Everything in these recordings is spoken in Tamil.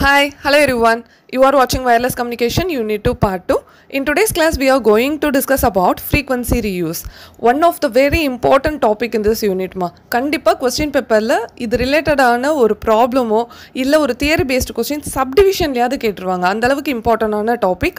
Hi, hello everyone. You are watching Wireless Communication you need to Part 2. In today's class we are going to discuss about frequency reuse. One of the very important topic in this unit ma kandipa question paper la id related ana or problem o illa or theory based question subdivision la கேட்டுருவாங்க அந்த அளவுக்கு important ana topic.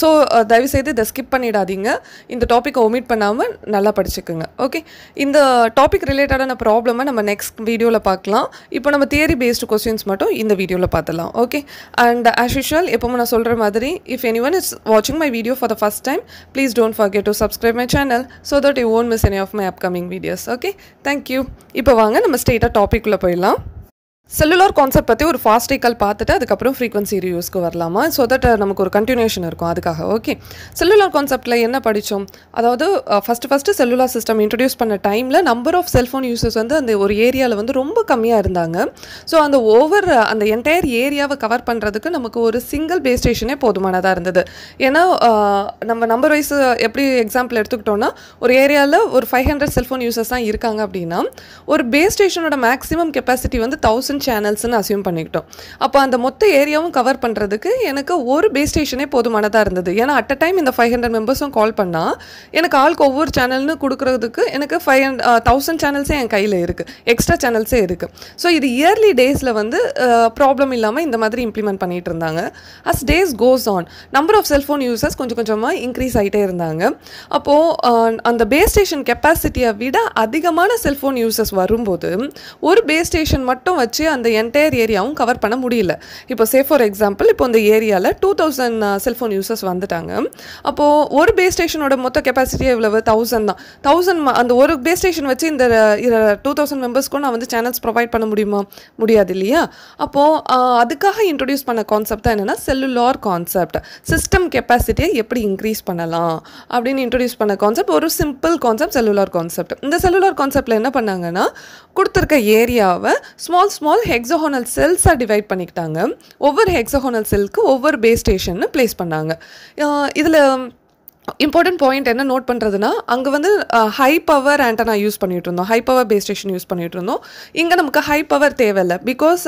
So daivi செய்து இதை skip panidadinga inda topic omit nalla okay பண்ணாம நல்லா படிச்சுக்குங்க ஓகே இந்த டாபிக் ரிலேட்டடான ப்ராப்ளமை நம்ம நெக்ஸ்ட் வீடியோவில் பார்க்கலாம் இப்போ நம்ம தியரி பேஸ்டு கொஸ்டின்ஸ் மட்டும் இந்த வீடியோவில் பார்த்துலாம் ஓகே அண்ட் as யூஷுவல் எப்பவும் நான் சொல்கிற மாதிரி இஃப் எனி ஒன் இஸ் வாட்சிங் my video for the first time please don't forget to subscribe my channel so that you won't miss any of my upcoming videos okay thank you இப்போ வாங்க நம்ம ஸ்டேட்டாக டாப்பிக்குள்ளே போயிடலாம் செல்லுலார் கான்செப்ட் பற்றி ஒரு ஃபாஸ்டிக்கல் பார்த்துட்டு அதுக்கப்புறம் ஃப்ரீக்வன்சி ரியூஸ்க்கு வரலாமா ஸோ தட் uh, நமக்கு ஒரு கண்டினியூஷன் இருக்கும் அதுக்காக ஓகே செல்லுலார் கான்செப்ட்டில் என்ன படித்தோம் அதாவது first first cellular system introduce பண்ண டைமில் நம்பர் ஆஃப் செல்ஃபோன் யூசர்ஸ் வந்து அந்த ஒரு ஏரியாவில் வந்து ரொம்ப கம்மியாக இருந்தாங்க ஸோ அந்த ஓவர் uh, அந்த என்டையர் ஏரியாவை கவர் பண்ணுறதுக்கு நமக்கு ஒரு சிங்கிள் பேஸ் ஸ்டேஷனே போதுமானதாக இருந்தது ஏன்னா uh, நம்ம நம்பர் வைஸ் எப்படி எக்ஸாம்பிள் எடுத்துக்கிட்டோன்னா ஒரு ஏரியாவில் ஒரு ஃபைவ் ஹண்ட்ரட் செல்ஃபோன் யூசர்ஸ் தான் இருக்காங்க அப்படின்னா ஒரு பேஸ் ஸ்டேஷனோட மேக்ஸிமம் கெப்பாசிட்டி வந்து தௌசண்ட் தௌசண்ட் சேனல்ஸ்னு அசியூம் பண்ணிக்கிட்டோம் அப்போ அந்த மொத்த ஏரியாவும் கவர் பண்ணுறதுக்கு எனக்கு ஒரு பேஸ் ஸ்டேஷனே போதுமானதாக இருந்தது ஏன்னா அட் அ டைம் இந்த ஃபைவ் ஹண்ட்ரட் மெம்பர்ஸும் கால் பண்ணால் எனக்கு ஆளுக்கு ஒவ்வொரு சேனல்னு கொடுக்குறதுக்கு எனக்கு ஃபைவ் ஹண்ட் தௌசண்ட் சேனல்ஸே என் கையில் இருக்குது எக்ஸ்ட்ரா சேனல்ஸே இருக்குது ஸோ இது இயர்லி டேஸில் வந்து ப்ராப்ளம் இல்லாமல் இந்த மாதிரி இம்ப்ளிமெண்ட் பண்ணிகிட்டு இருந்தாங்க as days goes on number of cellphone users கொஞ்சம் கொஞ்சமாக இன்க்ரீஸ் ஆகிட்டே இருந்தாங்க அப்போது அந்த பேஸ் ஸ்டேஷன் கெப்பாசிட்டியை விட அதிகமான செல்ஃபோன் யூசர்ஸ் வரும்போது ஒரு பேஸ் ஸ்டேஷன் மட்டும் வச்சு வச்சு அந்த என்டையர் ஏரியாவும் கவர் பண்ண முடியல இப்போ சே ஃபார் எக்ஸாம்பிள் இப்போ இந்த ஏரியாவில் டூ தௌசண்ட் செல்ஃபோன் யூசர்ஸ் வந்துட்டாங்க அப்போது ஒரு பேஸ் ஸ்டேஷனோட மொத்த கெப்பாசிட்டி எவ்வளவு தௌசண்ட் தான் தௌசண்ட் அந்த ஒரு பேஸ் ஸ்டேஷன் வச்சு இந்த டூ தௌசண்ட் மெம்பர்ஸ்க்கும் நான் வந்து சேனல்ஸ் ப்ரொவைட் பண்ண முடியுமா முடியாது இல்லையா அப்போது அதுக்காக இன்ட்ரடியூஸ் பண்ண கான்செப்ட் தான் என்னென்னா செல்லுலார் கான்செப்ட் சிஸ்டம் கெப்பாசிட்டியை எப்படி இன்க்ரீஸ் பண்ணலாம் அப்படின்னு இன்ட்ரடியூஸ் பண்ண கான்செப்ட் ஒரு சிம்பிள் கான்செப்ட் செல்லுலார் கான்செப்ட் இந்த செல்லுலார் கான்செப்டில் என்ன பண்ணாங்கன்னா கொடுத்துருக்க ஏரியாவை ஸ்மால் ஸ்மால் ஸ்மால் ஹெக்ஸஹோனல் செல்ஸாக டிவைட் பண்ணிக்கிட்டாங்க ஒவ்வொரு ஹெக்ஸஹோனல் செல்க்கு ஒவ்வொரு பேஸ் ஸ்டேஷன் பிளேஸ் பண்ணாங்க இதில் இம்பார்ட்டன்ட் பாயிண்ட் என்ன நோட் பண்ணுறதுனா அங்கே வந்து ஹை பவர் ஆண்டனா யூஸ் பண்ணிகிட்டு இருந்தோம் high power base station use பண்ணிகிட்டு இருந்தோம் இங்கே நமக்கு ஹை பவர் தேவையில்லை பிகாஸ்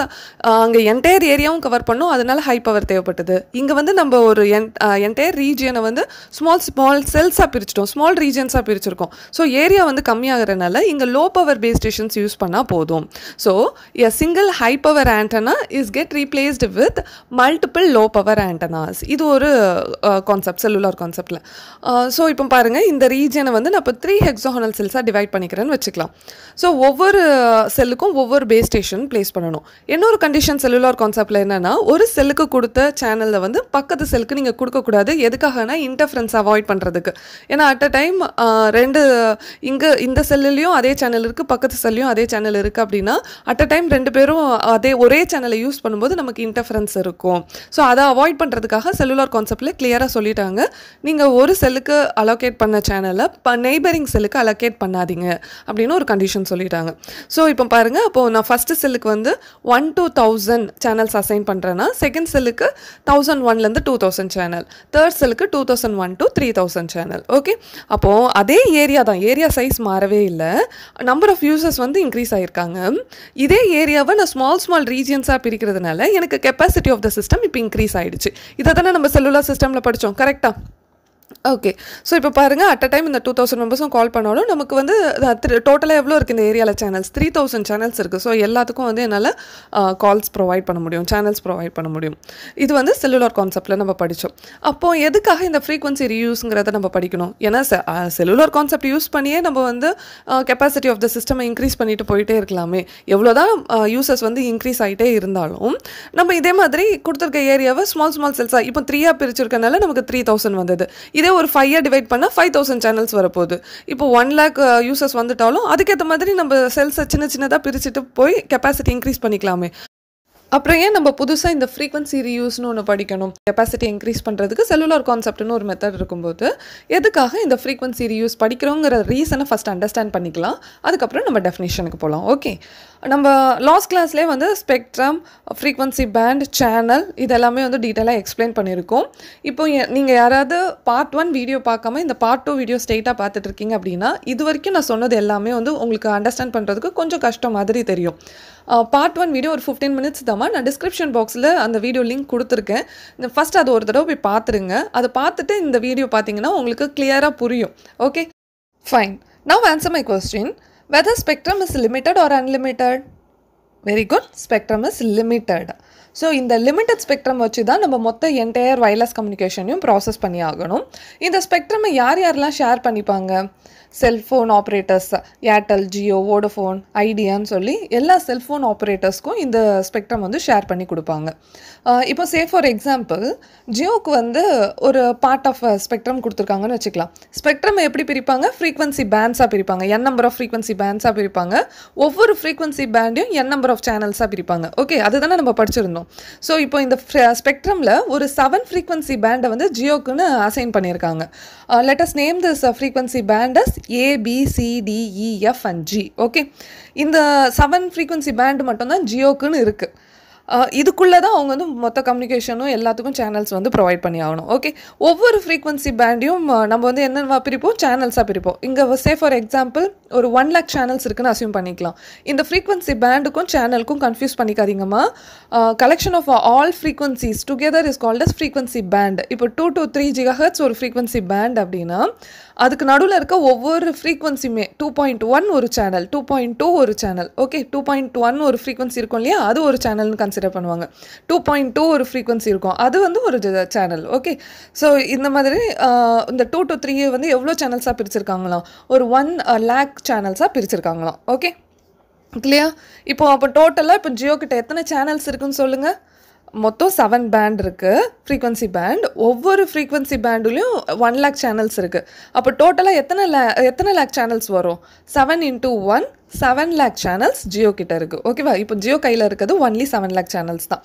அங்கே என்டையர் ஏரியாவும் கவர் பண்ணோம் அதனால ஹை பவர் தேவைப்பட்டது இங்கே வந்து நம்ம ஒரு என் என்டையர் ரீஜியனை வந்து ஸ்மால் ஸ்மால் செல்ஸாக பிரிச்சிட்டோம் ஸ்மால் ரீஜன்ஸாக பிரிச்சிருக்கோம் ஸோ ஏரியா வந்து கம்மியாகிறனால இங்கே low power base stations use பண்ணால் போதும் so a single high power antenna is get replaced with multiple low power antennas இது ஒரு கான்செப்ட் செல்லுலார் கான்செப்டில் ஸோ இப்போ பாருங்கள் இந்த ரீஜனை வந்து நான் இப்போ த்ரீ ஹெக்ஸோஹனல் செல்ஸாக டிவைட் பண்ணிக்கிறேன்னு வச்சுக்கலாம் ஸோ ஒவ்வொரு செல்லுக்கும் ஒவ்வொரு பேஸ் ஸ்டேஷன் பிளேஸ் பண்ணணும் இன்னொரு கண்டிஷன் செல்லுலார் கான்செப்டில் என்னென்னா ஒரு செல்லுக்கு கொடுத்த சேனலில் வந்து பக்கத்து செல்லுக்கு நீங்கள் கொடுக்கக்கூடாது எதுக்காகனா இன்டர்ஃபரன்ஸ் அவாய்ட் பண்ணுறதுக்கு ஏன்னா அட் அ டைம் ரெண்டு இங்கே இந்த செல்லுலேயும் அதே சேனல் இருக்குது பக்கத்து செல்லையும் அதே சேனல் இருக்குது அப்படின்னா அட் அ டைம் ரெண்டு பேரும் அதே ஒரே சேனலை யூஸ் பண்ணும்போது நமக்கு இன்டர்ஃபரன்ஸ் இருக்கும் ஸோ அதை அவாய்ட் பண்ணுறதுக்காக செல்லுலார் கான்செப்டில் கிளியராக சொல்லிட்டாங்க நீங்கள் ஒரு ஒரு செல்லுக்கு அலோகேட் பண்ண சேனலை ப நெய்பரிங் செல்லுக்கு அலோகேட் பண்ணாதீங்க அப்படின்னு ஒரு கண்டிஷன் சொல்லிட்டாங்க ஸோ இப்போ பாருங்கள் அப்போது நான் ஃபஸ்ட்டு செல்லுக்கு வந்து one two thousand channels assign பண்ணுறேன்னா செகண்ட் செல்லுக்கு தௌசண்ட் ஒன்லேருந்து டூ தௌசண்ட் சேனல் தேர்ட் செல்லுக்கு two thousand one two three thousand channel okay அப்போது அதே ஏரியா தான் ஏரியா சைஸ் மாறவே இல்லை நம்பர் ஆஃப் யூசர்ஸ் வந்து இன்க்ரீஸ் ஆகியிருக்காங்க இதே ஏரியாவை நான் ஸ்மால் ஸ்மால் ரீஜியன்ஸாக பிரிக்கிறதுனால எனக்கு கெப்பாசிட்டி ஆஃப் த சிஸ்டம் இப்போ இன்க்ரீஸ் ஆகிடுச்சு இதை தானே நம்ம செல்லுலர் சிஸ்டமில் படித்தோம் கரெக்டாக ஓகே ஸோ இப்போ பாருங்கள் அட் அ டைம் இந்த டூ தௌசண்ட் மெம்பர்ஸும் கால் பண்ணாலும் நமக்கு வந்து டோட்டலாக எவ்வளோ இருக்குது இந்த ஏரியாவில் சேனல்ஸ் த்ரீ தௌசண்ட் சேனல்ஸ் இருக்குது ஸோ எல்லாத்துக்கும் வந்து என்னால் கால்ஸ் ப்ரொவைட் பண்ண முடியும் சேனல்ஸ் ப்ரொவைட் பண்ண முடியும் இது வந்து செல்லுலர் கான்செப்டில் நம்ம படித்தோம் அப்போது எதுக்காக இந்த ஃப்ரீக்வன்சி ரியூஸுங்கிறத நம்ம படிக்கணும் ஏன்னா செல்லுலார் கான்செப்ட் யூஸ் பண்ணியே நம்ம வந்து capacity of the system increase பண்ணிட்டு போயிட்டே இருக்கலாமே எவ்வளோ தான் யூசர்ஸ் வந்து இன்க்ரீஸ் ஆகிட்டே இருந்தாலும் நம்ம இதே மாதிரி கொடுத்துருக்க ஏரியாவை ஸ்மால் ஸ்மால் செல்ஸாக இப்போ த்ரீயாக பிரிச்சிருக்கனால நமக்கு த்ரீ தௌசண்ட் வந்தது இதே ஒரு ஃபைவ் டிவைட் பண்ணால் ஃபைவ் தௌசண்ட் சேனல்ஸ் வரப்போகுது இப்போ ஒன் லேக் யூசர்ஸ் வந்துட்டாலும் அதுக்கேற்ற மாதிரி நம்ம செல்ஸை சின்ன சின்னதாக பிரிச்சுட்டு போய் கெப்பாசிட்டி இன்க்ரீஸ் பண்ணிக்கலாமே அப்புறம் ஏன் நம்ம புதுசாக இந்த ஃப்ரீக்வன்சி ரீயூஸ்னு ஒன்று படிக்கணும் கெப்பாசிட்டி இன்க்ரீஸ் பண்ணுறதுக்கு செல்லுலர் கான்செப்ட்னு ஒரு மெத்தட் இருக்கும்போது எதுக்காக இந்த ஃப்ரீக்வன்சி ரீயூஸ் படிக்கிறோங்கிற ரீசனை ஃபஸ்ட் அண்டர்ஸ்டாண்ட் பண்ணிக்கலாம் அதுக்கப்புறம் நம்ம டெஃபினேஷனுக்கு போகலாம் ஓகே நம்ம லாஸ்ட் கிளாஸ்லேயே வந்து ஸ்பெக்ட்ரம் ஃப்ரீக்வன்சி பேண்ட் சேனல் இதெல்லாமே வந்து டீட்டெயிலாக எக்ஸ்பிளைன் பண்ணியிருக்கோம் இப்போ நீங்கள் யாராவது பார்ட் ஒன் வீடியோ பார்க்காம இந்த பார்ட் டூ வீடியோ ஸ்டேட்டாக பார்த்துட்டு இருக்கீங்க அப்படின்னா இது வரைக்கும் நான் சொன்னது எல்லாமே வந்து உங்களுக்கு அண்டர்ஸ்டாண்ட் பண்ணுறதுக்கு கொஞ்சம் கஷ்டம் மாதிரி தெரியும் பார்ட் ஒன் வீடியோ ஒரு ஃபிஃப்டீன் மினிட்ஸ் தான் மறக்காமல் நான் டிஸ்கிரிப்ஷன் பாக்ஸில் அந்த வீடியோ லிங்க் கொடுத்துருக்கேன் இந்த ஃபஸ்ட் அது ஒரு தடவை போய் பார்த்துருங்க அதை பார்த்துட்டு இந்த வீடியோ பார்த்தீங்கன்னா உங்களுக்கு கிளியராக புரியும் okay fine now answer my question whether spectrum is limited or unlimited very good spectrum is limited so இந்த லிமிட்டட் ஸ்பெக்ட்ரம் வச்சு தான் நம்ம மொத்த என்டையர் வயர்லெஸ் கம்யூனிகேஷனையும் ப்ராசஸ் பண்ணி ஆகணும் இந்த ஸ்பெக்ட்ரமை யார் யாரெல்லாம் ஷேர் பண்ணிப்பாங்க cellphone operators Airtel Jio Vodafone ஐடியான்னு சொல்லி எல்லா செல்ஃபோன் ஆப்ரேட்டர்ஸ்க்கும் இந்த ஸ்பெக்ட்ரம் வந்து ஷேர் பண்ணி கொடுப்பாங்க இப்போ சே ஃபார் எக்ஸாம்பிள் ஜியோக்கு வந்து ஒரு பார்ட் ஆஃப் ஸ்பெக்ட்ரம் கொடுத்துருக்காங்கன்னு வச்சுக்கலாம் ஸ்பெக்ட்ரம் எப்படி பிரிப்பாங்க ஃப்ரீக்வன்சி பேண்ட்ஸாக பிரிப்பாங்க என் நம்பர் ஆஃப் ஃப்ரீக்வன்சி பேண்ட்ஸாக பிரிப்பாங்க ஒவ்வொரு ஃப்ரீக்வன்சி பேண்டையும் என் நம்பர் ஆஃப் சேனல்ஸாக பிரிப்பாங்க ஓகே அதுதானே நம்ம படிச்சிருந்தோம் ஸோ இப்போ இந்த ஸ்பெக்ட்ரமில் ஒரு செவன் ஃப்ரீக்வன்சி பேண்டை வந்து ஜியோக்குன்னு அசைன் பண்ணியிருக்காங்க lettuce name this frequency பேண்டஸ் ABCDEF and G okay இந்த செவன் ஃப்ரீக்குவன்சி பேண்ட் மட்டும்தான் ஜியோக்குன்னு இருக்குது இதுக்குள்ளே தான் அவங்க வந்து மொத்த கம்யூனிகேஷனும் எல்லாத்துக்கும் சேனல்ஸ் வந்து ப்ரொவைட் பண்ணி ஆகணும் ஓகே ஒவ்வொரு ஃப்ரீக்வன்சி பேண்டையும் நம்ம வந்து என்னென்னவா பிரிப்போம் சேனல்ஸாக பிரிப்போம் இங்கே சே ஃபார் எக்ஸாம்பிள் ஒரு ஒன் லேக் சேனல்ஸ் இருக்குன்னு அசியூம் பண்ணிக்கலாம் இந்த ஃப்ரீக்வன்சி பேண்டுக்கும் சேனலுக்கும் கன்ஃபியூஸ் பண்ணிக்காதீங்கம்மா collection of all frequencies together is called as frequency band இப்போ two to three giga hertz ஒரு ஃப்ரீக்வன்சி பேண்ட் அப்படின்னா அதுக்கு நடுவில் இருக்க ஒவ்வொரு ஃப்ரீக்வன்சியுமே டூ பாயிண்ட் ஒன் ஒரு சேனல் டூ பாயிண்ட் டூ ஒரு channel okay two point one ஒரு ஃப்ரீக்வன்சி இருக்கும் இல்லையா அது ஒரு சேனல்னு கன்சிடர் பண்ணுவாங்க டூ பாயிண்ட் டூ ஒரு ஃப்ரீக்வன்சி இருக்கும் அது வந்து ஒரு சேனல் ஓகே ஸோ இந்த மாதிரி இந்த டூ டு த்ரீ வந்து எவ்வளோ சேனல்ஸாக பிரிச்சிருக்காங்களாம் ஒரு ஒன் லேக் சேனல்ஸாக பிரிச்சிருக்காங்களாம் ஓகே இல்லையா இப்போ அப்போ டோட்டலாக இப்போ ஜியோ கிட்ட எத்தனை சேனல்ஸ் இருக்குன்னு சொல்லுங்கள் மொத்தம் செவன் பேண்ட் இருக்குது ஃப்ரீக்வன்சி பேண்ட் ஒவ்வொரு ஃப்ரீக்வன்சி பேண்டுலேயும் ஒன் லேக் சேனல்ஸ் இருக்குது அப்போ டோட்டலாக எத்தனை லே எத்தனை லேக் சேனல்ஸ் வரும் seven into one seven lakh channels Jio கிட்ட இருக்குது ஓகேவா இப்போ ஜியோ கையில் இருக்கிறது ஒன்லி செவன் லேக் சேனல்ஸ் தான்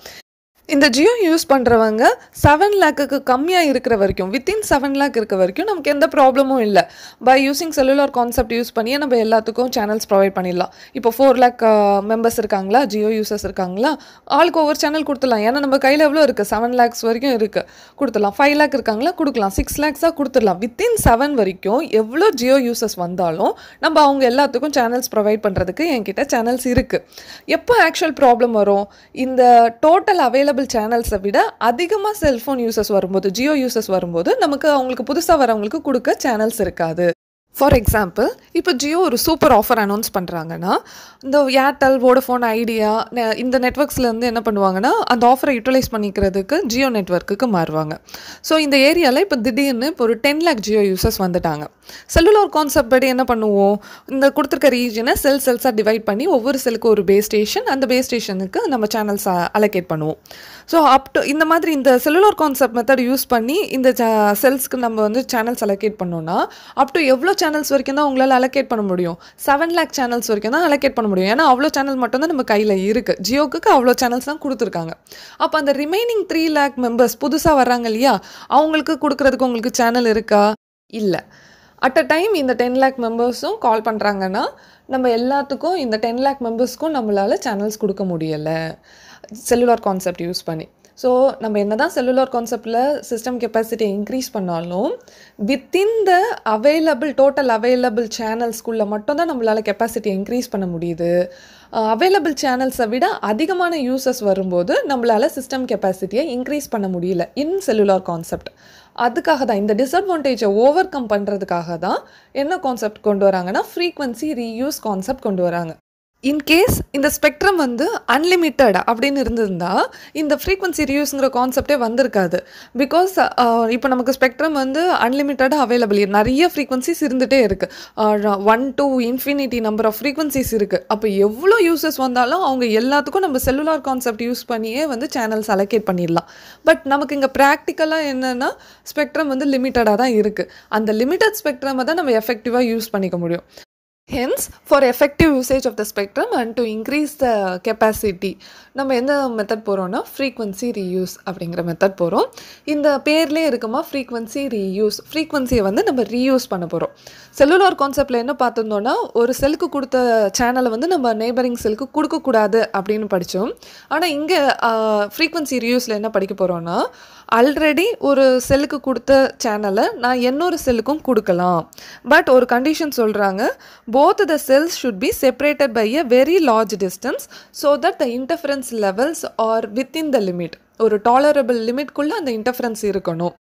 இந்த ஜியோ யூஸ் பண்ணுறவங்க செவன் லேக்குக்கு கம்மியாக இருக்கிற வரைக்கும் வித்தின் செவன் லேக் இருக்க வரைக்கும் நமக்கு எந்த ப்ராப்ளமும் இல்லை by using cellular concept use பண்ணியே நம்ம எல்லாத்துக்கும் சேனல்ஸ் ப்ரொவைட் பண்ணிடலாம் இப்போ ஃபோர் லேக் மெம்பர்ஸ் இருக்காங்களா ஜியோ யூசர்ஸ் இருக்காங்களா ஆளுக்கு ஒவ்வொரு சேனல் கொடுத்துடலாம் ஏன்னா நம்ம கையில் எவ்வளோ இருக்குது செவன் லேக்ஸ் வரைக்கும் இருக்குது கொடுத்துடலாம் ஃபைவ் லேக் இருக்காங்களா கொடுக்கலாம் சிக்ஸ் லேக்ஸாக கொடுத்துடலாம் வித்தின் செவன் வரைக்கும் எவ்வளோ ஜியோ யூசர்ஸ் வந்தாலும் நம்ம அவங்க எல்லாத்துக்கும் சேனல்ஸ் ப்ரொவைட் பண்ணுறதுக்கு என்கிட்ட சேனல்ஸ் இருக்குது எப்போ ஆக்சுவல் ப்ராப்ளம் வரும் இந்த டோட்டல் அவைலபிள் கேபிள் சேனல்ஸை விட அதிகமாக செல்ஃபோன் யூசஸ் வரும்போது ஜியோ யூசஸ் வரும்போது நமக்கு அவங்களுக்கு புதுசாக வரவங்களுக்கு கொடுக்க சேனல்ஸ் இருக்காது ஃபார் எக்ஸாம்பிள் இப்போ ஜியோ ஒரு சூப்பர் ஆஃபர் அனௌன்ஸ் பண்ணுறாங்கன்னா இந்த ஏர்டெல் வோடஃபோன் ஐடியா இந்த நெட்ஒர்க்ஸ்லேருந்து என்ன பண்ணுவாங்கன்னா அந்த ஆஃபரை யூட்டிலைஸ் பண்ணிக்கிறதுக்கு ஜியோ நெட்ஒர்க்குக்கு மாறுவாங்க ஸோ இந்த ஏரியாவில் இப்போ திடீர்னு இப்போ ஒரு டென் லேக் ஜியோ யூசர்ஸ் வந்துட்டாங்க செல்லுலர் கான்செப்ட் படி என்ன பண்ணுவோம் இந்த கொடுத்துருக்க ரீஜனை செல் செல்ஸாக டிவைட் பண்ணி ஒவ்வொரு செல்லுக்கு ஒரு பேஸ் ஸ்டேஷன் அந்த பேஸ் ஸ்டேஷனுக்கு நம்ம சேனல்ஸ் அலோகேட் பண்ணுவோம் ஸோ அப் டு இந்த மாதிரி இந்த செல்லுலர் கான்செப்ட் மெத்தட் யூஸ் பண்ணி இந்த செல்ஸ்க்கு நம்ம வந்து சேனல்ஸ் அலோகேட் பண்ணோம்னா அப் டு எவ்வளோ சேனல்ஸ் வரைக்கும் தான் உங்களால் அலோகேட் பண்ண முடியும் செவன் லேக் சேனல்ஸ் வரைக்கும் தான் அலோகேட் பண்ண முடியும் ஏன்னா அவ்வளோ சேனல் மட்டும் தான் நம்ம கையில் இருக்குது ஜியோக்கு அவ்வளோ சேனல்ஸ் தான் கொடுத்துருக்காங்க அப்போ அந்த ரிமைனிங் த்ரீ லேக் மெம்பர்ஸ் புதுசாக வர்றாங்க இல்லையா அவங்களுக்கு கொடுக்குறதுக்கு உங்களுக்கு சேனல் இருக்கா இல்லை அட் அ டைம் இந்த டென் லேக் மெம்பர்ஸும் கால் பண்ணுறாங்கன்னா நம்ம எல்லாத்துக்கும் இந்த டென் லேக் மெம்பர்ஸ்க்கும் நம்மளால் சேனல்ஸ் கொடுக்க முடியலை செல்லுலார் கான்செப்ட் யூஸ் பண்ணி ஸோ நம்ம என்ன தான் செல்லுலார் கான்செப்டில் சிஸ்டம் கெப்பாசிட்டி இன்க்ரீஸ் பண்ணாலும் within the available total available சேனல்ஸ்குள்ளே மட்டும்தான் நம்மளால் கெப்பாசிட்டி இன்க்ரீஸ் பண்ண முடியுது அவைலபிள் சேனல்ஸை விட அதிகமான யூசஸ் வரும்போது நம்மளால் சிஸ்டம் கெப்பாசிட்டியை இன்க்ரீஸ் பண்ண முடியல இன் செல்லுலார் கான்செப்ட் அதுக்காக தான் இந்த டிஸ்அட்வான்டேஜை ஓவர் கம் பண்ணுறதுக்காக தான் என்ன கான்செப்ட் கொண்டு வராங்கன்னா ஃப்ரீக்வன்சி ரீயூஸ் கான்செப்ட் கொண்டு வராங்க இன்கேஸ் இந்த ஸ்பெக்ட்ரம் வந்து அன்லிமிட்டட் அப்படின்னு இருந்திருந்தா இந்த ஃப்ரீக்வன்சி ரியூஸ்ங்கிற கான்செப்டே வந்திருக்காது பிகாஸ் இப்போ நமக்கு ஸ்பெக்ட்ரம் வந்து அன்லிமிட்டடாக அவைலபிள் நிறைய ஃப்ரீக்வன்சிஸ் இருந்துகிட்டே இருக்குது one to infinity number of frequencies இருக்குது அப்போ எவ்வளோ யூசஸ் வந்தாலும் அவங்க எல்லாத்துக்கும் நம்ம செல்லுலார் கான்செப்ட் யூஸ் பண்ணியே வந்து சேனல்ஸ் அலோகேட் பண்ணிடலாம் பட் நமக்கு இங்கே ப்ராக்டிக்கலாக என்னென்னா ஸ்பெக்ட்ரம் வந்து லிமிட்டடாக தான் இருக்குது அந்த லிமிட்டட் ஸ்பெக்ட்ரமை தான் நம்ம எஃபெக்டிவாக யூஸ் பண்ணிக்க முடியும் hence for effective usage of the spectrum and to increase the capacity நம்ம எந்த மெத்தட் போகிறோன்னா ஃப்ரீக்வன்சி ரீயூஸ் அப்படிங்கிற மெத்தட் போகிறோம் இந்த பேர்லேயே இருக்குமா ஃப்ரீக்வன்சி ரீயூஸ் ஃப்ரீக்வன்சியை வந்து நம்ம ரீயூஸ் பண்ண போகிறோம் செல்லுலார் கான்செப்டில் என்ன பார்த்துருந்தோன்னா ஒரு செல்க்கு கொடுத்த சேனலை வந்து நம்ம நெய்பரிங் செல்க்கு கொடுக்கக்கூடாது அப்படின்னு படித்தோம் ஆனால் இங்கே ஃப்ரீக்வன்சி ரீயூஸில் என்ன படிக்க போகிறோன்னா ஆல்ரெடி ஒரு செல்லுக்கு கொடுத்த சேனலை நான் இன்னொரு செல்லுக்கும் கொடுக்கலாம் பட் ஒரு கண்டிஷன் சொல்கிறாங்க both the cells should be separated by a very large distance so that the interference levels are within the limit ஒரு டாலரபிள் லிமிட்குள்ளே அந்த இன்டர்ஃபரன்ஸ் இருக்கணும்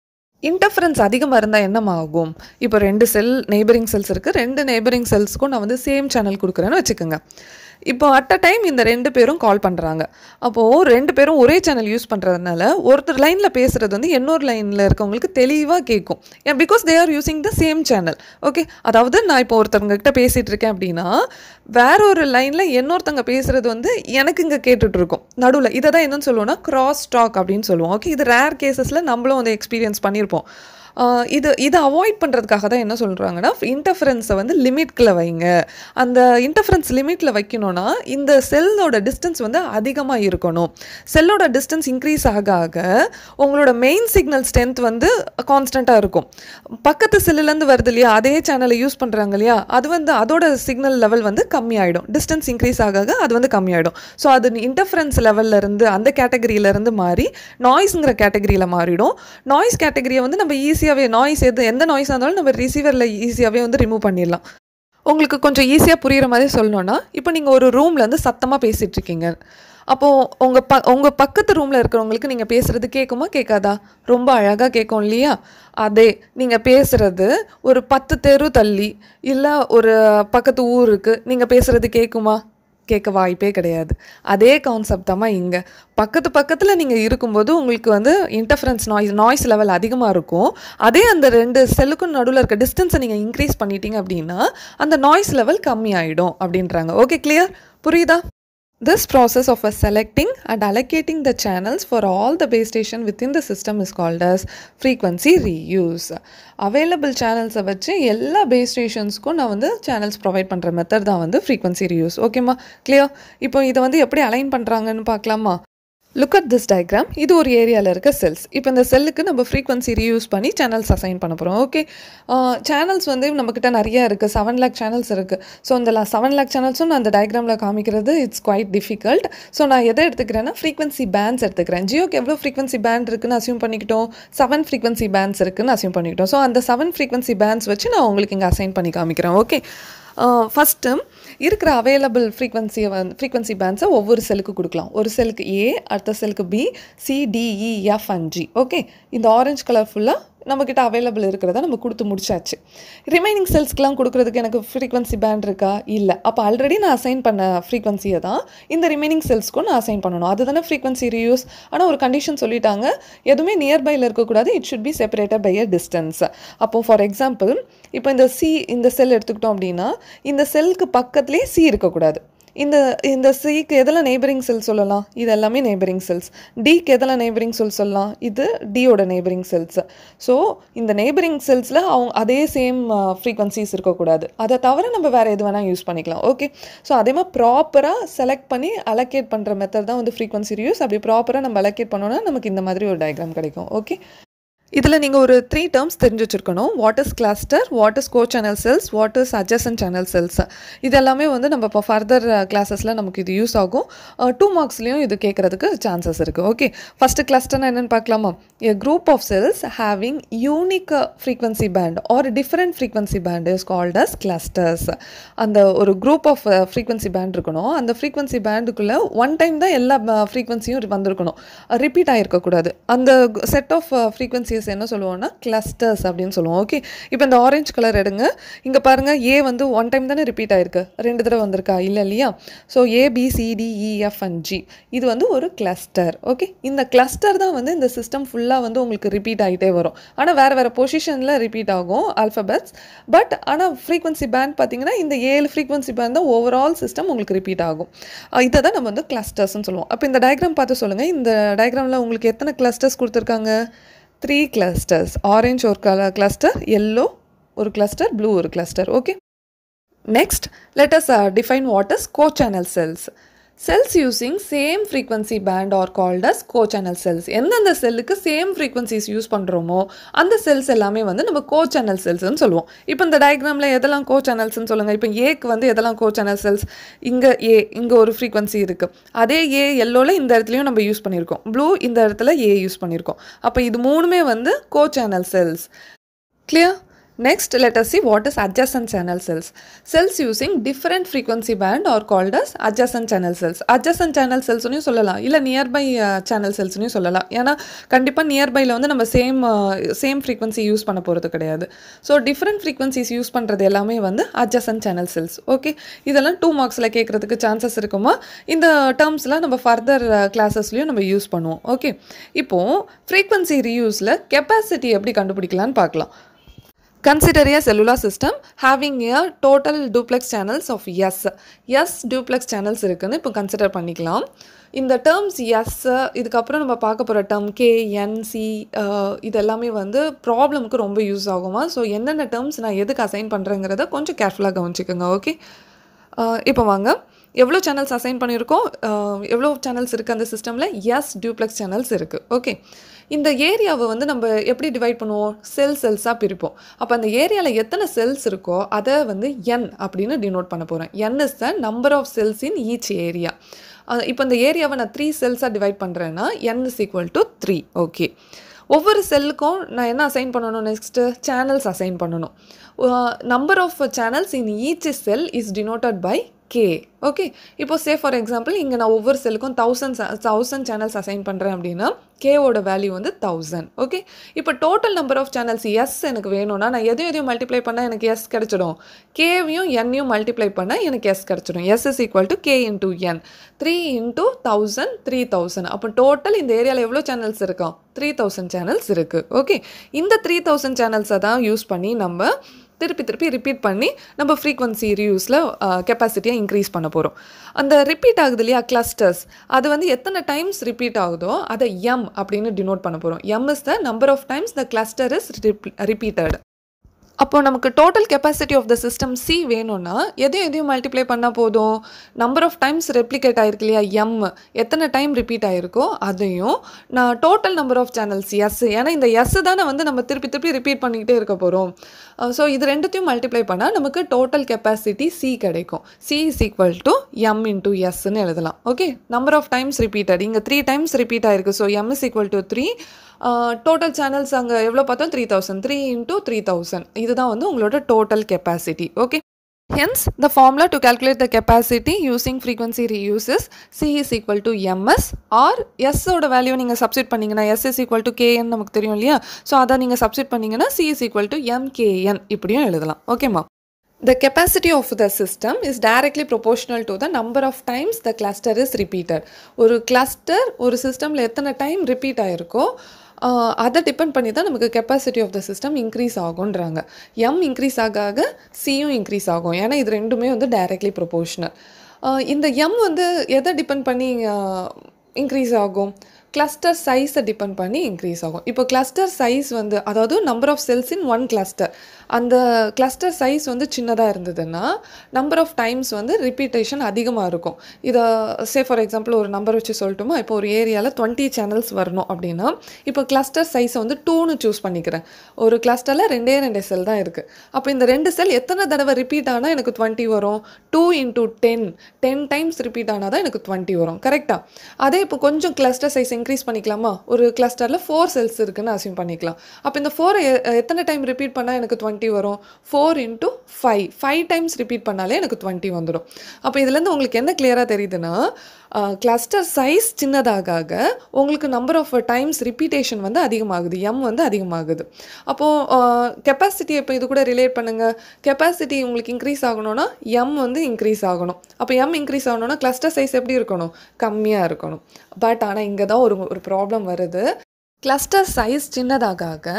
இன்டர்ஃபரன்ஸ் அதிகமாக இருந்தால் என்னமாகும் இப்போ ரெண்டு செல் நெய்பரிங் செல்ஸ் இருக்குது ரெண்டு நெய்பரிங் செல்ஸ்க்கும் நான் வந்து சேம் சேனல் கொடுக்குறேன்னு வச்சுக்கோங்க இப்போ அட் அ டைம் இந்த ரெண்டு பேரும் கால் பண்ணுறாங்க அப்போது ரெண்டு பேரும் ஒரே சேனல் யூஸ் பண்ணுறதுனால ஒருத்தர் லைனில் பேசுகிறது வந்து இன்னொரு லைனில் இருக்கவங்களுக்கு தெளிவாக கேட்கும் ஏன் because they are using the same channel okay அதாவது நான் இப்போ ஒருத்தவங்ககிட்ட பேசிகிட்டு இருக்கேன் அப்படின்னா வேற ஒரு லைனில் இன்னொருத்தங்க பேசுகிறது வந்து எனக்கு இங்கே கேட்டுட்ருக்கோம் நடுவில் இதை தான் என்னன்னு சொல்லுவோம்னா கிராஸ் ஸ்டாக் அப்படின்னு சொல்லுவோம் ஓகே இது ரேர் கேசஸில் நம்மளும் வந்து எக்ஸ்பீரியன்ஸ் பண்ணியிருப்போம் இது இதை அவாய்ட் பண்ணுறதுக்காக தான் என்ன சொல்கிறாங்கன்னா இன்டர்ஃபரன்ஸை வந்து லிமிட்குள்ளே வைங்க அந்த இன்டர்ஃபரன்ஸ் லிமிட்டில் வைக்கணும்னா இந்த செல்லோட டிஸ்டன்ஸ் வந்து அதிகமாக இருக்கணும் செல்லோட டிஸ்டன்ஸ் இன்க்ரீஸ் ஆக ஆக உங்களோட மெயின் சிக்னல் ஸ்ட்ரென்த் வந்து கான்ஸ்டண்ட்டாக இருக்கும் பக்கத்து செல்லுலேருந்து வருது இல்லையா அதே சேனலை யூஸ் பண்ணுறாங்க இல்லையா அது வந்து அதோட சிக்னல் லெவல் வந்து கம்மியாயிடும் டிஸ்டன்ஸ் இன்க்ரீஸ் ஆக ஆக அது வந்து கம்மியாயிடும் ஸோ அது இன்டர்ஃபரன்ஸ் லெவல்லேருந்து அந்த கேட்டகரியிலேருந்து மாறி நாய்ஸுங்கிற கேட்டகரியில் மாறிடும் நாய்ஸ் கேட்டகரியை வந்து நம்ம ஈஸியாக ஈஸியாகவே நாய்ஸ் எது எந்த நாய்ஸாக இருந்தாலும் நம்ம ரிசீவரில் ஈஸியாகவே வந்து ரிமூவ் பண்ணிடலாம் உங்களுக்கு கொஞ்சம் ஈஸியாக புரிகிற மாதிரி சொல்லணும்னா இப்போ நீங்கள் ஒரு வந்து சத்தமாக பேசிகிட்ருக்கீங்க அப்போது உங்கள் ப உங்கள் பக்கத்து ரூமில் இருக்கிறவங்களுக்கு நீங்கள் பேசுகிறது கேட்குமா கேட்காதா ரொம்ப அழகாக கேட்கும் இல்லையா அதே நீங்கள் பேசுகிறது ஒரு பத்து தெரு தள்ளி இல்லை ஒரு பக்கத்து ஊருக்கு நீங்கள் பேசுகிறது கேட்குமா கேட்க வாய்ப்பே கிடையாது அதே கான்செப்ட் தான் இங்கே பக்கத்து பக்கத்தில் நீங்கள் இருக்கும்போது உங்களுக்கு வந்து இன்டர்ஃபரன்ஸ் நாய்ஸ் நாய்ஸ் லெவல் அதிகமாக இருக்கும் அதே அந்த ரெண்டு செல்லுக்கும் நடுவில் இருக்க டிஸ்டன்ஸை நீங்கள் இன்க்ரீஸ் பண்ணிட்டீங்க அப்படின்னா அந்த நாய்ஸ் லெவல் கம்மியாயிடும் அப்படின்றாங்க ஓகே கிளியர் புரியுதா This process of selecting and allocating the channels for all the base station within the system is called as frequency reuse. Available channels வச்சு எல்லா பேஸ் ஸ்டேஷன்ஸ்க்கும் நான் வந்து சேனல்ஸ் ப்ரொவைட் பண்ணுற மெத்தட் தான் வந்து ஃப்ரீக்வன்சி ரியூஸ் ஓகேம்மா கிளியர் இப்போ இதை வந்து எப்படி அலைன் பண்ணுறாங்கன்னு பார்க்கலாமா லுக் அட் திஸ் டயக்ராம் இது ஒரு ஏரியாவில் இருக்க செல்ஸ் இப்போ இந்த செல்லுக்கு நம்ம ஃப்ரீக்வன்சி ரீயூஸ் பண்ணி சேனல்ஸ் அசைன் பண்ண போகிறோம் ஓகே சேனல்ஸ் வந்து நம்மக்கிட்ட நிறையா இருக்குது செவன் லேக் சேனல்ஸ் இருக்குது ஸோ இந்த செவன் லேக் சேனல்ஸும் நான் அந்த டயக்ராமில் காமிக்கிறது இட்ஸ் குவைட் டிஃபிகல்ட் ஸோ நான் எதை எடுத்துக்கிறேன்னா ஃப்ரீக்வன்சி பேண்ட்ஸ் எடுத்துக்கிறேன் ஜியோக்கு எவ்வளோ ஃப்ரீக்வன்சி பேண்ட் இருக்குன்னு அசியூம் பண்ணிக்கிட்டோம் செவன் ஃப்ரீக்வன்சி பேண்ட்ஸ் இருக்குன்னு அசியூம் பண்ணிக்கிட்டோம் ஸோ அந்த செவன் ஃப்ரீக்வன்சி பேண்ட்ஸ் வச்சு நான் உங்களுக்கு இங்கே அசைன் பண்ணி காமிக்கிறேன் ஓகே ஃபஸ்ட்டு இருக்கிற அவைலபிள் ஃப்ரீக்வன்சியை வந்து ஃப்ரீக்வன்சி பேண்ட்ஸை ஒவ்வொரு செல்லுக்கு கொடுக்கலாம் ஒரு செல்லுக்கு ஏ அடுத்த செல்லுக்கு B C D E F and G okay இந்த ஆரஞ்சு கலர் ஃபுல்லாக நம்மக்கிட்ட அவைலபிள் இருக்கிறத நம்ம கொடுத்து முடிச்சாச்சு ரிமைனிங் செல்ஸ்க்கெலாம் கொடுக்குறதுக்கு எனக்கு ஃப்ரீக்வன்சி பேண்ட் இருக்கா இல்லை அப்போ ஆல்ரெடி நான் அசைன் பண்ண ஃப்ரீக்வன்சியை தான் இந்த ரிமைனிங் செல்ஸ்க்கும் நான் அசைன் பண்ணணும் அதுதானே ஃப்ரீக்வன்சி ரியூஸ் ஆனால் ஒரு கண்டிஷன் சொல்லிட்டாங்க எதுவுமே நியர்பையில் இருக்கக்கூடாது it should be separated by a distance அப்போது ஃபார் எக்ஸாம்பிள் இப்போ இந்த சி இந்த செல் எடுத்துக்கிட்டோம் அப்படின்னா இந்த செல்லுக்கு பக்கத்துலேயே சி இருக்கக்கூடாது இந்த இந்த சிக்கு எதில் நெய்பரிங் செல் சொல்லலாம் இது எல்லாமே நெய்பரிங் செல்ஸ் டிக்கு எதில் நெய்பரிங் செல் சொல்லலாம் இது டியோட நெய்பரிங் செல்ஸ் ஸோ இந்த நெய்பரிங் செல்ஸில் அவங்க அதே சேம் ஃப்ரீக்வன்சிஸ் இருக்கக்கூடாது அதை தவிர நம்ம வேறு எது வேணால் யூஸ் பண்ணிக்கலாம் ஓகே ஸோ அதே மாதிரி ப்ராப்பராக செலக்ட் பண்ணி அலக்கேட் பண்ணுற மெத்தட் தான் வந்து ஃப்ரீக்வன்சி ரியூஸ் அப்படி ப்ராப்பராக நம்ம அலக்கேட் பண்ணோன்னா நமக்கு இந்த மாதிரி ஒரு டயக்ராம் கிடைக்கும் ஓகே இதில் நீங்கள் ஒரு த்ரீ டேர்ம்ஸ் தெரிஞ்சு வச்சுருக்கணும் what is cluster is co channel cells what is adjacent channel cells இதெல்லாமே வந்து நம்ம இப்போ ஃபர்தர் கிளாஸஸில் நமக்கு இது யூஸ் ஆகும் டூ uh, மார்க்ஸ்லேயும் இது கேட்குறதுக்கு சான்சஸ் இருக்குது ஓகே ஃபஸ்ட்டு கிளஸ்டர்னா என்னென்னு பார்க்கலாமா a group of cells having unique frequency band or different frequency band is called as clusters அந்த ஒரு குரூப் ஆஃப் ஃப்ரீக்வன்சி பேண்ட் இருக்கணும் அந்த ஃப்ரீக்வன்சி பேண்டுக்குள்ளே ஒன் டைம் தான் எல்லா ஃப்ரீக்வன்சியும் uh, வந்திருக்கணும் ரிப்பீட் ஆகிருக்கக்கூடாது அந்த செட் ஆஃப் ஃப்ரீக்வன்சி ஸ்பீசிஸ் என்ன சொல்லுவோம்னா கிளஸ்டர்ஸ் அப்படின்னு சொல்லுவோம் ஓகே இப்போ இந்த ஆரஞ்சு கலர் எடுங்க இங்கே பாருங்கள் ஏ வந்து ஒன் டைம் தானே ரிப்பீட் ஆயிருக்கு ரெண்டு தடவை வந்திருக்கா இல்லை இல்லையா ஸோ ஏபிசிடிஇஎஃப் அண்ட் ஜி இது வந்து ஒரு கிளஸ்டர் ஓகே இந்த கிளஸ்டர் தான் வந்து இந்த சிஸ்டம் ஃபுல்லாக வந்து உங்களுக்கு ரிப்பீட் ஆகிட்டே வரும் ஆனால் வேறு வேறு பொசிஷனில் ரிப்பீட் ஆகும் ஆல்ஃபபெட்ஸ் பட் ஆனால் ஃப்ரீக்வன்சி பேண்ட் பார்த்தீங்கன்னா இந்த ஏழு ஃப்ரீக்வன்சி பேண்ட் தான் ஓவரால் சிஸ்டம் உங்களுக்கு ரிப்பீட் ஆகும் இதை தான் நம்ம வந்து கிளஸ்டர்ஸ்னு சொல்லுவோம் அப்போ இந்த டயக்ராம் பார்த்து சொல்லுங்கள் இந்த டயக்ராமில் உங்களுக்கு எத்தனை கிளஸ்டர்ஸ் கொடுத்துருக்காங்க three clusters orange or color cluster yellow or cluster blue or cluster okay next let us uh, define what is co-channel cells cells using same frequency band are called as co channel cells எந்தெந்த செல்லுக்கு சேம் ஃப்ரீக்வன்சிஸ் யூஸ் பண்ணுறோமோ அந்த செல்ஸ் எல்லாமே வந்து நம்ம கோ சேனல் செல்ஸ்னு சொல்லுவோம் இப்போ இந்த டயக்ராமில் எதெல்லாம் கோ சேனல்ஸ்னு சொல்லுங்கள் இப்போ ஏக்கு வந்து எதெல்லாம் கோ சேனல் செல்ஸ் இங்கே ஏ இங்கே ஒரு ஃப்ரீக்வன்சி இருக்குது அதே ஏ எல்லோவில் இந்த இடத்துலையும் நம்ம யூஸ் பண்ணியிருக்கோம் ப்ளூ இந்த இடத்துல ஏ யூஸ் பண்ணியிருக்கோம் அப்போ இது மூணுமே வந்து co channel cells clear Next, let us see what is adjacent channel cells. Cells using different frequency band are called as adjacent channel cells. Adjacent channel cells ஒன்றையும் சொல்லலாம் இல்லை nearby uh, channel cells ஒன்றையும் சொல்லலாம் ஏன்னா கண்டிப்பாக நியர்பையில் வந்து நம்ம சேம் சேம் ஃப்ரீக்வன்சி யூஸ் பண்ண போகிறது கிடையாது ஸோ டிஃப்ரெண்ட் ஃப்ரீக்வன்சிஸ் யூஸ் பண்ணுறது எல்லாமே வந்து adjacent channel cells ஓகே இதெல்லாம் டூ மார்க்ஸில் கேட்குறதுக்கு சான்சஸ் இருக்குமா இந்த டேர்ம்ஸ்லாம் நம்ம ஃபர்தர் கிளாஸஸ்லையும் uh, நம்ம யூஸ் பண்ணுவோம் ஓகே இப்போது ஃப்ரீக்வன்சி ரீயூஸில் கெப்பாசிட்டி எப்படி கண்டுபிடிக்கலான்னு பார்க்கலாம் consider a cellular system having a total duplex channels of S S duplex channels இருக்குதுன்னு இப்போ கன்சிடர் பண்ணிக்கலாம் இந்த டேர்ம்ஸ் எஸ் இதுக்கப்புறம் நம்ம பார்க்க போகிற டேர்ம் கே என்சி இது வந்து ப்ராப்ளமுக்கு ரொம்ப யூஸ் ஆகுமா ஸோ என்னென்ன டேர்ம்ஸ் நான் எதுக்கு அசைன் பண்ணுறேங்கிறத கொஞ்சம் கேர்ஃபுல்லாக கவனிச்சிக்கோங்க ஓகே இப்போ வாங்க எவ்வளோ சேனல்ஸ் அசைன் பண்ணியிருக்கோம் எவ்வளோ சேனல்ஸ் இருக்குது அந்த சிஸ்டமில் எஸ் டியூப்ளெக்ஸ் சேனல்ஸ் இருக்குது ஓகே இந்த ஏரியாவை வந்து நம்ம எப்படி டிவைட் பண்ணுவோம் செல் செல்ஸாக பிரிப்போம் அப்போ அந்த ஏரியாவில் எத்தனை செல்ஸ் இருக்கோ அதை வந்து என் அப்படின்னு டினோட் பண்ண போகிறேன் N is the number of cells in each area இப்போ இந்த ஏரியாவை நான் த்ரீ செல்ஸாக டிவைட் பண்ணுறேன்னா N is equal to three okay ஒவ்வொரு செல்லுக்கும் நான் என்ன அசைன் பண்ணணும் நெக்ஸ்ட்டு சேனல்ஸ் அசைன் பண்ணணும் number of channels in each cell is denoted by K okay இப்போ சே ஃபார் எக்ஸாம்பிள் இங்கே நான் ஒவ்வொரு செல்லுக்கும் தௌசண்ட் தௌசண்ட் சேனல்ஸ் அசைன் பண்ணுறேன் அப்படின்னா கேவோட வேல்யூ வந்து தௌசண்ட் ஓகே இப்போ total number of channels S எனக்கு வேணும்னா நான் எதையும் எதையும் மல்டிப்ளை பண்ணால் எனக்கு எஸ் கிடச்சிடும் கேவையும் என்னையும் மல்டிப்ளை பண்ணால் எனக்கு எஸ் கிடச்சிடும் S is equal to K into N three into thousand three thousand அப்போ டோட்டல் இந்த ஏரியாவில் எவ்வளோ சேனல்ஸ் இருக்கும் த்ரீ தௌசண்ட் சேனல்ஸ் இருக்குது ஓகே இந்த த்ரீ தௌசண்ட் சேனல்ஸை தான் யூஸ் பண்ணி நம்ம திருப்பி திருப்பி ரிப்பீட் பண்ணி நம்ம ஃப்ரீக்வன்சி ரியூஸில் கெப்பாசிட்டியை இன்க்ரீஸ் பண்ண போகிறோம் அந்த ரிப்பீட் ஆகுது இல்லையா கிளஸ்டர்ஸ் அது வந்து எத்தனை டைம்ஸ் ரிப்பீட் ஆகுதோ அதை எம் அப்படின்னு டினோட் பண்ண போகிறோம் M is the number of times the cluster is rip repeated அப்போது நமக்கு total capacity of the system C வேணும்னா எதையும் எதையும் மல்டிப்ளை பண்ணால் போதும் நம்பர் ஆஃப் டைம்ஸ் ரெப்ளிகேட் ஆயிருக்கு இல்லையா எம் எத்தனை டைம் ரிப்பீட் ஆகிருக்கோ அதையும் நான் total number of channels S ஏன்னா இந்த எஸ் தானே வந்து நம்ம திருப்பி திருப்பி ரிப்பீட் பண்ணிக்கிட்டே இருக்க போகிறோம் ஸோ இது ரெண்டுத்தையும் மல்டிப்ளை பண்ணால் நமக்கு டோட்டல் கெப்பாசிட்டி சி கிடைக்கும் C is equal to M into எஸ்ன்னு எழுதலாம் ஓகே நம்பர் ஆஃப் டைம்ஸ் ரிப்பீட்டட் இங்கே த்ரீ டைம்ஸ் ரிப்பீட் ஆயிருக்கு so M is equal to three total channels அங்கே எவ்வளோ பார்த்தோம் three thousand three into three thousand இதுதான் வந்து உங்களோட total capacity okay hence the formula to calculate the capacity using frequency reuses C is equal to M S or எஸ்ஸோட வேல்யூ நீங்கள் சப்சிட் பண்ணிங்கன்னா S is equal to KN நமக்கு தெரியும் இல்லையா ஸோ அதை நீங்கள் சப்சிட் பண்ணிங்கன்னா C is equal to M KN இப்படியும் எழுதலாம் ஓகேம்மா the capacity of the system is directly proportional to the number of times the cluster is repeated ஒரு கிளஸ்டர் ஒரு சிஸ்டமில் எத்தனை டைம் ரிப்பீட் ஆயிருக்கோ அதை டிபெண்ட் பண்ணி தான் நமக்கு capacity of the system increase ஆகுன்றாங்க எம் இன்க்ரீஸ் ஆக ஆக சியும் இன்க்ரீஸ் ஆகும் ஏன்னா இது ரெண்டுமே வந்து டைரக்ட்லி ப்ரொபோஷனல் இந்த எம் வந்து எதை டிபெண்ட் பண்ணி இன்க்ரீஸ் ஆகும் கிளஸ்டர் சைஸை டிபெண்ட் பண்ணி இன்க்ரீஸ் ஆகும் இப்போ கிளஸ்டர் சைஸ் வந்து அதாவது number of cells in one cluster அந்த கிளஸ்டர் சைஸ் வந்து சின்னதாக இருந்ததுன்னா நம்பர் ஆஃப் டைம்ஸ் வந்து ரிப்பீட்டேஷன் அதிகமாக இருக்கும் இதை சே ஃபார் எக்ஸாம்பிள் ஒரு நம்பர் வச்சு சொல்லட்டுமா இப்போ ஒரு ஏரியாவில் டுவெண்ட்டி சேனல்ஸ் வரணும் அப்படின்னா இப்போ கிளஸ்டர் சைஸை வந்து டூன்னு சூஸ் பண்ணிக்கிறேன் ஒரு கிளஸ்டரில் ரெண்டே ரெண்டே செல் தான் இருக்குது அப்போ இந்த ரெண்டு செல் எத்தனை தடவை ரிப்பீட் ஆனால் எனக்கு டுவெண்ட்டி வரும் two into ten ten times repeat ஆனால் தான் எனக்கு டுவெண்ட்டி வரும் கரெக்டாக அதே இப்போ கொஞ்சம் கிளஸ்டர் சைஸ் இன்க்ரீஸ் பண்ணிக்கலாமா ஒரு கிளஸ்டரில் ஃபோர் செல்ஸ் இருக்குதுன்னு அசியூம் பண்ணிக்கலாம் அப்போ இந்த ஃபோரை எத்தனை டைம் ரிப்பீட் பண்ணால் எனக்கு டுவெண்ட்டி வரும் four into five five times repeat பண்ணாலே எனக்கு டுவெண்ட்டி வந்துடும் அப்போ இதுலேருந்து உங்களுக்கு என்ன கிளியராக தெரியுதுன்னா கிளஸ்டர் சைஸ் சின்னதாக உங்களுக்கு நம்பர் ஆஃப் டைம்ஸ் ரிப்பீட்டேஷன் வந்து அதிகமாகுது எம் வந்து அதிகமாகுது அப்போது கெப்பாசிட்டி இப்போ இது கூட ரிலேட் பண்ணுங்கள் கெப்பாசிட்டி உங்களுக்கு இன்க்ரீஸ் ஆகணும்னா எம் வந்து இன்க்ரீஸ் ஆகணும் அப்போ எம் இன்க்ரீஸ் ஆகணும்னா கிளஸ்டர் சைஸ் எப்படி இருக்கணும் கம்மியாக இருக்கணும் பட் ஆனால் இங்கே தான் ஒரு ஒரு ப்ராப்ளம் வருது கிளஸ்டர் சைஸ் சின்னதாக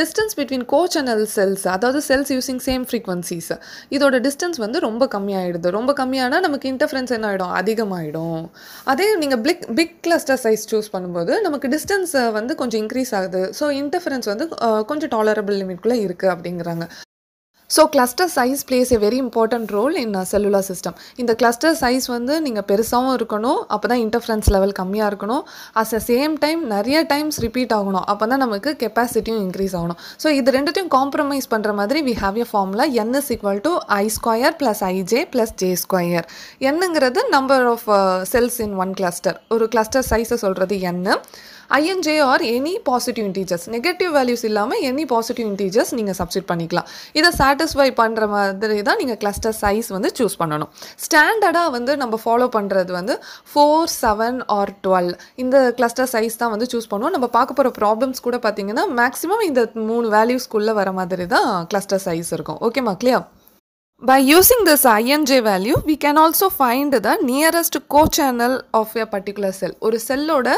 distance between co channel cells அதாவது செல்ஸ் யூஸிங் சேம் ஃப்ரீக்வன்சிஸ் இதோட டிஸ்டன்ஸ் வந்து ரொம்ப கம்மியாகிடுது ரொம்ப கம்மியானால் நமக்கு இன்டர்ஃபரன்ஸ் என்ன ஆகிடும் அதிகமாகிடும் அதே நீங்கள் pick pick cluster size choose பண்ணும்போது நமக்கு டிஸ்டன்ஸ் வந்து கொஞ்சம் இன்க்ரீஸ் ஆகுது ஸோ இன்டர்ஃபரன்ஸ் வந்து கொஞ்சம் டாலரபிள் லிமிட்குள்ளே இருக்குது அப்படிங்கிறாங்க so cluster size plays a very important role in cellular system இந்த கிளஸ்டர் சைஸ் வந்து நீங்கள் பெருசாகவும் இருக்கணும் அப்போ தான் இன்டர்ஃபரன்ஸ் லெவல் கம்மியாக இருக்கணும் அஸ் அ சேம் டைம் நிறைய டைம்ஸ் ரிப்பீட் ஆகணும் அப்போ தான் நமக்கு கெப்பாசிட்டியும் இன்க்ரீஸ் ஆகணும் ஸோ இது ரெண்டுத்தையும் காம்ப்ரமைஸ் பண்ணுற மாதிரி we have a formula N is equal to I square plus IJ plus J square என்னங்கிறது number of cells in one cluster ஒரு கிளஸ்டர் சைஸை சொல்கிறது என்ன I and J are any positive integers negative values இல்லாமல் எனி பாசிட்டிவ் இன்டீஜர்ஸ் நீங்கள் சப்ஸ்டிட் பண்ணிக்கலாம் இதை சாட்டிஸ்ஃபை பண்ணுற மாதிரி தான் நீங்கள் கிளஸ்டர் சைஸ் வந்து சூஸ் பண்ணணும் ஸ்டாண்டர்டாக வந்து நம்ம ஃபாலோ பண்ணுறது வந்து ஃபோர் செவன் ஆர் டுவெல் இந்த கிளஸ்டர் சைஸ் தான் வந்து சூஸ் பண்ணுவோம் நம்ம பார்க்க போகிற ப்ராப்ளம்ஸ் கூட பார்த்தீங்கன்னா மேக்ஸிமம் இந்த மூணு வேல்யூஸ்க்குள்ளே வர மாதிரி தான் கிளஸ்டர் சைஸ் இருக்கும் ஓகேம்மா clear By using this INJ value, we can also find the nearest co-channel of a particular cell. ஒரு செல்லோட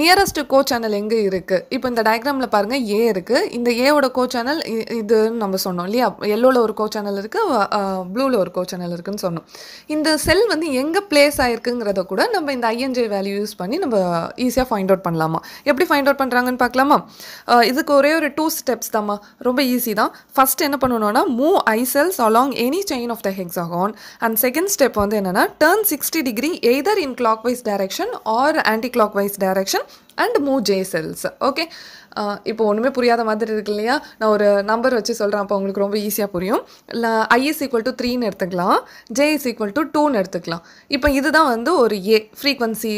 nearest co-channel எங்கே இருக்குது இப்போ இந்த டயக்ராமில் பாருங்கள் ஏ இருக்குது இந்த ஏவோட co-channel இதுன்னு நம்ம சொன்னோம் இல்லையா எல்லோவில் ஒரு co-channel இருக்குது ப்ளூவில் ஒரு co-channel இருக்குதுன்னு சொன்னோம் இந்த செல் வந்து எங்கே பிளேஸ் ஆகிருக்குங்கிறத கூட நம்ம இந்த ஐஎன்ஜே வேல்யூ யூஸ் பண்ணி நம்ம ஈஸியாக ஃபைண்ட் அவுட் பண்ணலாமா எப்படி ஃபைண்ட் அவுட் பண்ணுறாங்கன்னு பார்க்கலாமா இதுக்கு ஒரே ஒரு டூ ஸ்டெப்ஸ் தாம்மா ரொம்ப ஈஸி தான் ஃபஸ்ட் என்ன பண்ணணும்னா move I cells along any any chain of the hexagon and second step on the என்னன்னா turn 60 degree either in clockwise direction or anti-clockwise direction and move J cells okay இப்போ ஒன்றுமே புரியாத மாதிரி இருக்கு இல்லையா நான் ஒரு நம்பர் வச்சு சொல்கிறேன் அப்போ உங்களுக்கு ரொம்ப ஈஸியாக புரியும் இல்லை ஐஎஸ் ஈக்குவல் டு த்ரீன்னு எடுத்துக்கலாம் ஜே இஸ் ஈக்குவல் டு டூன்னு எடுத்துக்கலாம் இப்போ இதுதான் வந்து ஒரு ஏ ஃப்ரீக்வன்சி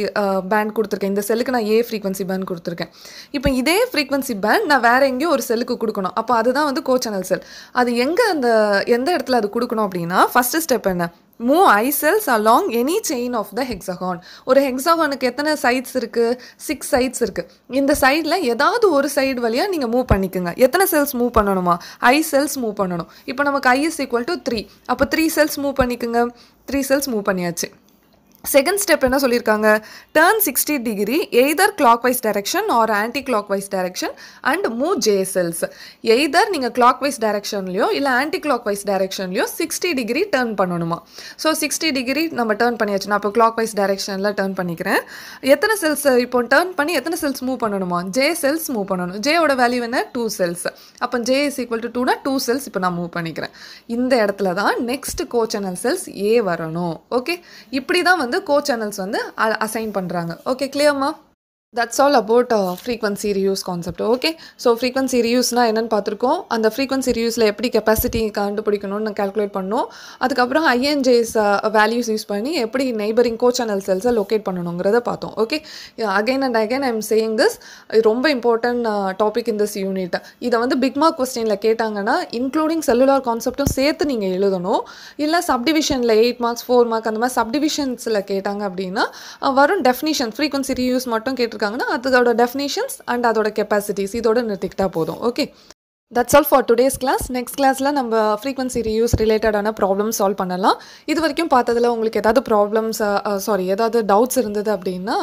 பேண்ட் கொடுத்துருக்கேன் இந்த செல்லுக்கு நான் ஏ ஃப்ரீக்வன்சி பேண்ட் கொடுத்துருக்கேன் இப்போ இதே ஃப்ரீக்வன்சி பேண்ட் நான் வேறு எங்கேயோ ஒரு செல்லுக்கு கொடுக்கணும் அப்போ அதுதான் வந்து கோச்சனல் செல் அது எங்கே அந்த எந்த இடத்துல அது கொடுக்கணும் அப்படின்னா ஃபஸ்ட்டு ஸ்டெப் என்ன move I cells along any chain of the hexagon ஒரு ஹெக்ஸாகானுக்கு எத்தனை சைட்ஸ் இருக்குது சிக்ஸ் சைட்ஸ் இருக்குது இந்த சைடில் ஏதாவது ஒரு சைடு வழியாக நீங்கள் மூவ் பண்ணிக்கோங்க எத்தனை செல்ஸ் மூவ் பண்ணணுமா ஐ செல்ஸ் மூவ் பண்ணணும் இப்போ நமக்கு ஐஎஸ் ஈக்குவல் டு த்ரீ அப்போ த்ரீ செல்ஸ் மூவ் பண்ணிக்கோங்க த்ரீ செல்ஸ் மூவ் பண்ணியாச்சு செகண்ட் ஸ்டெப் என்ன சொல்லியிருக்காங்க turn sixty degree either clock wise direction or clock wise direction and move J cells either நீங்கள் கிளாக் வைஸ் டைரக்ஷன்லையோ இல்லை ஆன்டி கிளாக் வைஸ் டைரக்ஷன்லையோ சிக்ஸ்டி டிகிரி டேர்ன் பண்ணணுமா ஸோ சிக்ஸ்டி டிகிரி நம்ம டேர்ன் பண்ணியாச்சு நான் இப்போ கிளாக் வைஸ் டைரக்ஷனில் டேர்ன் பண்ணிக்கிறேன் எத்தனை செல்ஸ் இப்போ டேர்ன் பண்ணி எத்தனை செல்ஸ் மூவ் பண்ணணுமா ஜே செல்ஸ் மூவ் பண்ணணும் ஜேயோட வேல்யூ என்ன டூ செல்ஸ் அப்போ ஜே இஸ் ஈக்குவல் டு டூனா டூ செல்ஸ் இப்போ நான் மூவ் பண்ணிக்கிறேன் இந்த இடத்துல தான் நெக்ஸ்ட் கோச்சனல் செல்ஸ் ஏ வரணும் ஓகே இப்படி தான் வந்து கோ சேனல்ஸ் வந்து அசைன் பண்ணுறாங்க ஓகே கிளியர்மா that's all about frequency reuse concept okay so frequency ரியூஸ்னால் என்னென்னு பார்த்துருக்கோம் அந்த ஃப்ரீக்வன்சி ரியூஸில் எப்படி கெப்பாசிட்டி கண்டுபிடிக்கணும்னு கேல்குலேட் பண்ணோம் அதுக்கப்புறம் ஐஎன்ஜேஸ் வேல்யூஸ் யூஸ் பண்ணி எப்படி நெய்பரிங் கோ சேனல் செல்ஸை லொக்கேட் பண்ணணுங்கிறத பார்த்தோம் okay again and again I am saying this ரொம்ப important topic in this unit இதை வந்து பிக் மார்க் கொஸ்டினில் கேட்டாங்கன்னா இன்க்ளூடிங் செல்லுலார் கான்செப்ட்டும் சேர்த்து நீங்கள் எழுதணும் இல்லை சப்டிவிஷனில் எயிட் மார்க்ஸ் ஃபோர் மார்க் அந்த மாதிரி சப்டிவிஷன்ஸில் கேட்டாங்க அப்படின்னா வரும் டெஃபினிஷன் ஃப்ரீக்வன்சி ரியூஸ் மட்டும் கேட்டு கொடுத்துருக்காங்கன்னா அதோட டெஃபினேஷன்ஸ் அண்ட் அதோட கெப்பாசிட்டிஸ் இதோட நிறுத்திக்கிட்டால் போதும் okay that's all for today's class next கிளாஸில் நம்ம ஃப்ரீக்வன்சி ரியூஸ் ரிலேட்டடான ப்ராப்ளம் சால்வ் பண்ணலாம் இது வரைக்கும் பார்த்ததில் உங்களுக்கு ஏதாவது ப்ராப்ளம்ஸ் சாரி ஏதாவது டவுட்ஸ் இருந்தது அப்படின்னா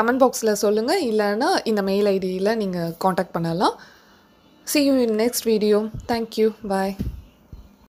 கமெண்ட் பாக்ஸில் சொல்லுங்கள் இல்லைன்னா இந்த மெயில் ஐடியில் நீங்கள் காண்டாக்ட் பண்ணலாம் see you in next video thank you bye